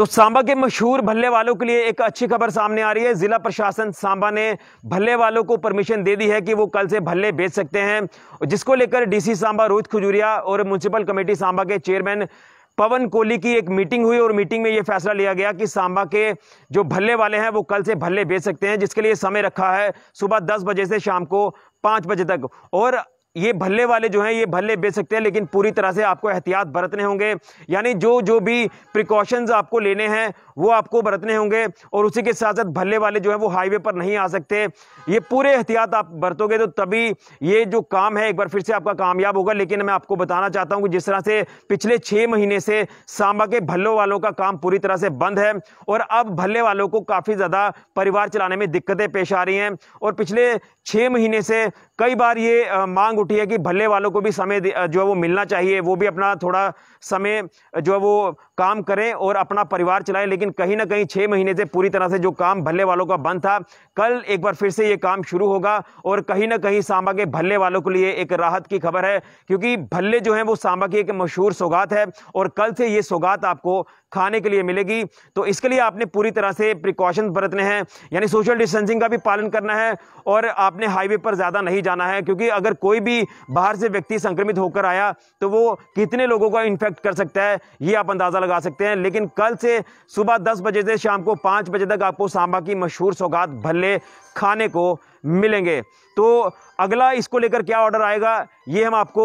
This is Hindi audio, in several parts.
तो सांबा के मशहूर भल्ले वालों के लिए एक अच्छी खबर सामने आ रही है ज़िला प्रशासन सांबा ने भल्ले वालों को परमिशन दे दी है कि वो कल से भल्ले बेच सकते हैं जिसको लेकर डीसी सांबा रोहित खजूरिया और म्यूनसिपल कमेटी सांबा के चेयरमैन पवन कोहली की एक मीटिंग हुई और मीटिंग में यह फैसला लिया गया कि सांबा के जो भल्ले वाले हैं वो कल से भल्ले बेच सकते हैं जिसके लिए समय रखा है सुबह दस बजे से शाम को पांच बजे तक और ये भल्ले वाले जो हैं ये भल्ले बेच सकते हैं लेकिन पूरी तरह से आपको एहतियात बरतने होंगे यानी जो जो भी प्रिकॉशंस आपको लेने हैं वो आपको बरतने होंगे और उसी के साथ साथ भल्ले वाले जो हैं वो हाईवे पर नहीं आ सकते ये पूरे एहतियात आप बरतोगे तो तभी ये जो काम है एक बार फिर से आपका कामयाब होगा लेकिन मैं आपको बताना चाहता हूँ कि जिस तरह से पिछले छः महीने से सांबा के भल्लों वालों का काम पूरी तरह से बंद है और अब भल्ले वालों को काफ़ी ज़्यादा परिवार चलाने में दिक्कतें पेश आ रही हैं और पिछले छः महीने से कई बार ये मांग उठी है कि भल्ले वालों को भी समय जो है वो मिलना चाहिए वो भी अपना थोड़ा समय जो है वो काम करें और अपना परिवार चलाएं लेकिन कहीं ना कहीं छः महीने से पूरी तरह से जो काम भल्ले वालों का बंद था कल एक बार फिर से ये काम शुरू होगा और कहीं ना कहीं सांबा के भल्ले वालों के लिए एक राहत की खबर है क्योंकि भल्ले जो हैं वो सांबा की एक मशहूर सौगात है और कल से ये सौगात आपको खाने के लिए मिलेगी तो इसके लिए आपने पूरी तरह से प्रिकॉशन बरतने हैं यानी सोशल डिस्टेंसिंग का भी पालन करना है और आपने हाईवे पर ज़्यादा नहीं जाना है क्योंकि अगर कोई भी भी बाहर से व्यक्ति संक्रमित होकर आया तो वो कितने लोगों को इन्फेक्ट कर सकता है ये आप अंदाज़ा लगा सकते हैं लेकिन कल से सुबह दस बजे से शाम को पाँच बजे तक आपको सांबा की मशहूर सौगात भल्ले खाने को मिलेंगे तो अगला इसको लेकर क्या ऑर्डर आएगा ये हम आपको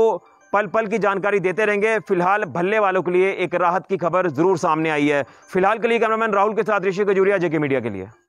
पल पल की जानकारी देते रहेंगे फिलहाल भल्ले वालों के लिए एक राहत की खबर जरूर सामने आई है फिलहाल के लिए कैमरामैन राहुल के साथ ऋषि खजूरिया जेके मीडिया के लिए